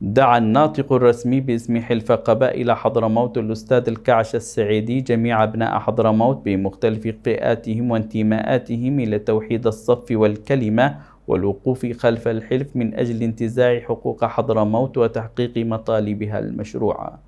دعا الناطق الرسمي باسم حلف قبائل حضرموت الأستاذ الكعش السعيدي جميع أبناء حضرموت بمختلف فئاتهم وانتماءاتهم إلى توحيد الصف والكلمة والوقوف خلف الحلف من أجل انتزاع حقوق حضرموت وتحقيق مطالبها المشروعة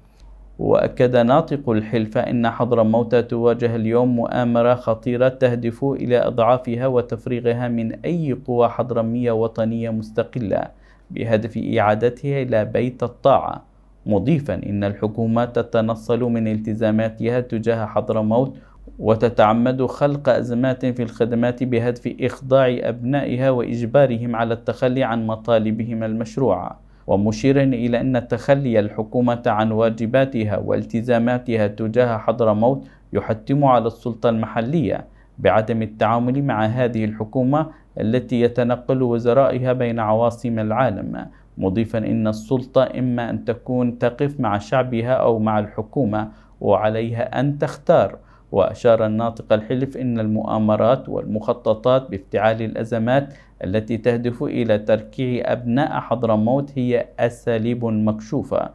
وأكد ناطق الحلف أن حضرموت تواجه اليوم مؤامرة خطيرة تهدف إلى أضعافها وتفريغها من أي قوى حضرمية وطنية مستقلة بهدف إعادتها إلى بيت الطاعة مضيفا إن الحكومة تتنصل من التزاماتها تجاه حضرموت وتتعمد خلق أزمات في الخدمات بهدف إخضاع أبنائها وإجبارهم على التخلي عن مطالبهم المشروعة ومشيرا إلى أن تخلي الحكومة عن واجباتها والتزاماتها تجاه حضرموت يحتم على السلطة المحلية بعدم التعامل مع هذه الحكومة التي يتنقل وزرائها بين عواصم العالم مضيفا إن السلطة إما أن تكون تقف مع شعبها أو مع الحكومة وعليها أن تختار وأشار الناطق الحلف إن المؤامرات والمخططات بافتعال الأزمات التي تهدف إلى تركيع أبناء حضرموت هي أساليب مكشوفة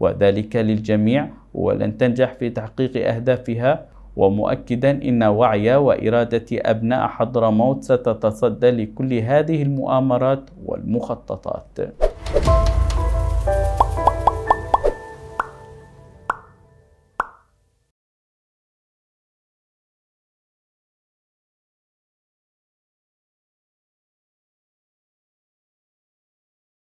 وذلك للجميع ولن تنجح في تحقيق أهدافها ومؤكدا أن وعي وإرادة أبناء حضرموت ستتصدى لكل هذه المؤامرات والمخططات